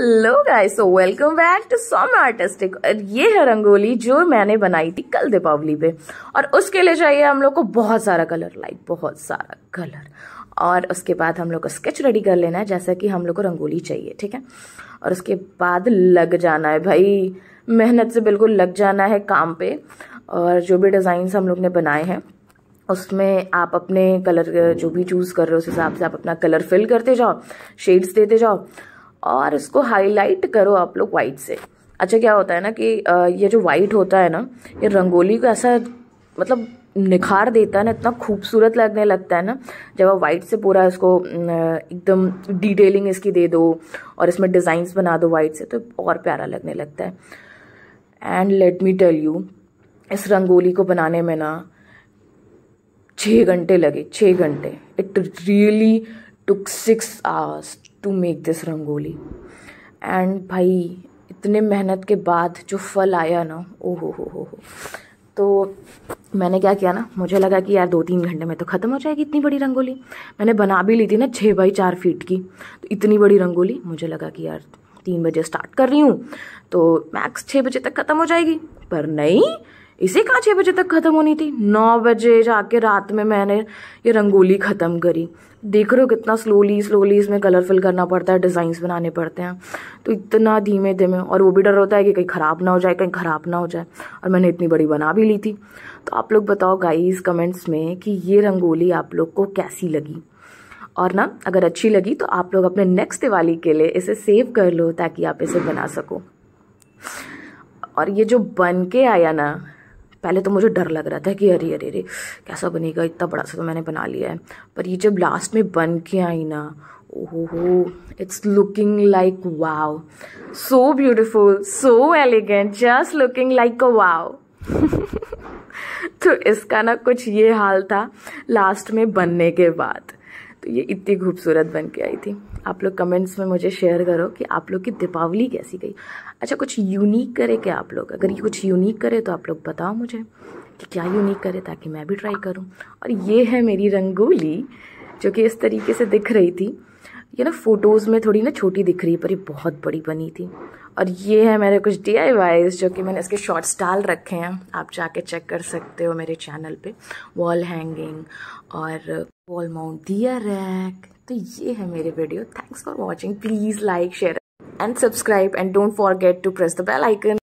hello guys so welcome back to Som artistic और ये है रंगोली जो मैंने बनाई थी कल दीपावली पे और उसके लिए चाहिए हम लोग को बहुत सारा कलर लाइक बहुत सारा कलर और उसके बाद हम लोग को स्केच रेडी कर लेना है जैसा कि हम लोग को रंगोली चाहिए ठीक है और उसके बाद लग जाना है भाई मेहनत से बिल्कुल लग जाना है काम पे और जो भी डिजाइन हम लोग ने बनाए हैं उसमें आप अपने कलर जो भी चूज़ कर रहे हो उस हिसाब से आप अपना कलर फिल करते जाओ शेड्स देते जाओ और इसको हाईलाइट करो आप लोग वाइट से अच्छा क्या होता है ना कि ये जो वाइट होता है ना ये रंगोली को ऐसा मतलब निखार देता है ना इतना खूबसूरत लगने लगता है ना जब आप वाइट से पूरा इसको एकदम डिटेलिंग इसकी दे दो और इसमें डिज़ाइंस बना दो वाइट से तो और प्यारा लगने लगता है and let me tell you इस रंगोली को बनाने में ना छः घंटे लगे छः घंटे it really took six hours to make this rangoli and भाई इतने मेहनत के बाद जो फल आया ना ओ हो हो हो हो तो मैंने क्या किया ना मुझे लगा कि यार दो तीन घंटे में तो ख़त्म हो जाएगी इतनी बड़ी रंगोली मैंने बना भी ली थी ना छः बाई चार फीट की तो इतनी बड़ी रंगोली मुझे लगा कि यार तीन बजे स्टार्ट कर रही हूँ तो मैक्स छः बजे तक ख़त्म हो जाएगी पर नहीं इसी कहाँ छः बजे तक ख़त्म होनी थी नौ बजे जाके रात में मैंने ये रंगोली ख़त्म करी देख रहे हो कितना स्लोली स्लोली इसमें कलरफुल करना पड़ता है डिज़ाइंस बनाने पड़ते हैं तो इतना धीमे धीमे और वो भी डर होता है कि कहीं ख़राब ना हो जाए कहीं ख़राब ना हो जाए और मैंने इतनी बड़ी बना भी ली थी तो आप लोग बताओ गाइस कमेंट्स में कि ये रंगोली आप लोग को कैसी लगी और ना अगर अच्छी लगी तो आप लोग अपने नेक्स्ट दिवाली के लिए इसे सेव कर लो ताकि आप इसे बना सको और ये जो बन के आया ना पहले तो मुझे डर लग रहा था कि अरे अरे अरे कैसा बनेगा इतना बड़ा सा तो मैंने बना लिया है पर ये जब लास्ट में बन के आई ना ओहो it's looking like wow so beautiful so elegant just looking like a wow तो इसका ना कुछ ये हाल था लास्ट में बनने के बाद तो ये इतनी खूबसूरत बन के आई थी आप लोग कमेंट्स में मुझे शेयर करो कि आप लोग की दीपावली कैसी गई अच्छा कुछ यूनिक करे क्या आप लोग अगर ये कुछ यूनिक करे तो आप लोग बताओ मुझे कि क्या यूनिक करे ताकि मैं भी ट्राई करूँ और ये है मेरी रंगोली जो कि इस तरीके से दिख रही थी ये ना फ़ोटोज़ में थोड़ी ना छोटी दिख रही है पर ये बहुत बड़ी बनी थी और ये है मेरे कुछ डी आई जो कि मैंने इसके शॉर्ट्स डाल रखे हैं आप जाके चेक कर सकते हो मेरे चैनल पे वॉल हैंगिंग और वॉल माउंट दिया रैक तो ये है मेरे video thanks for watching please like share and subscribe and don't forget to press the bell icon